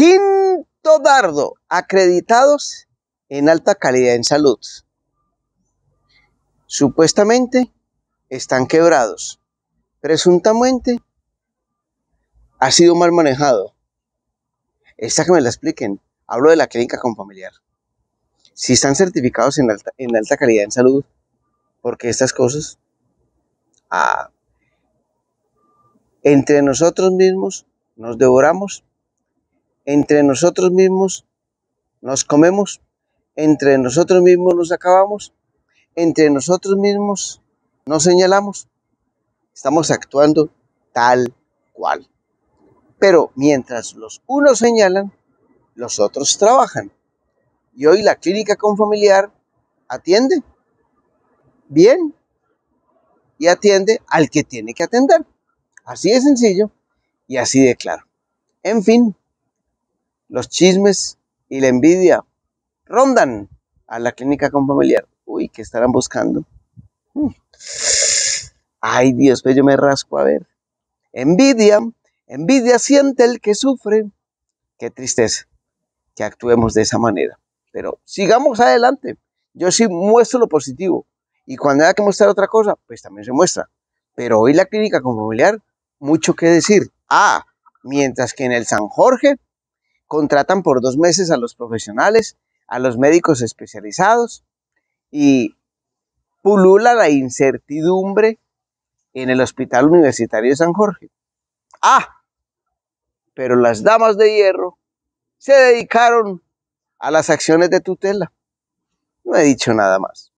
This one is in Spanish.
Quinto dardo, acreditados en alta calidad en salud. Supuestamente están quebrados. Presuntamente ha sido mal manejado. Esta que me la expliquen. Hablo de la clínica con familiar. Si están certificados en alta, en alta calidad en salud, porque estas cosas ah, entre nosotros mismos nos devoramos entre nosotros mismos nos comemos, entre nosotros mismos nos acabamos, entre nosotros mismos nos señalamos. Estamos actuando tal cual. Pero mientras los unos señalan, los otros trabajan. Y hoy la clínica familiar atiende bien y atiende al que tiene que atender. Así de sencillo y así de claro. En fin, los chismes y la envidia rondan a la clínica con familiar. Uy, ¿qué estarán buscando? Hmm. Ay, Dios, pues yo me rasco a ver. Envidia, envidia siente el que sufre. Qué tristeza que actuemos de esa manera. Pero sigamos adelante. Yo sí muestro lo positivo. Y cuando haya que mostrar otra cosa, pues también se muestra. Pero hoy la clínica con familiar, mucho que decir. Ah, mientras que en el San Jorge contratan por dos meses a los profesionales, a los médicos especializados y pulula la incertidumbre en el Hospital Universitario de San Jorge. Ah, pero las damas de hierro se dedicaron a las acciones de tutela. No he dicho nada más.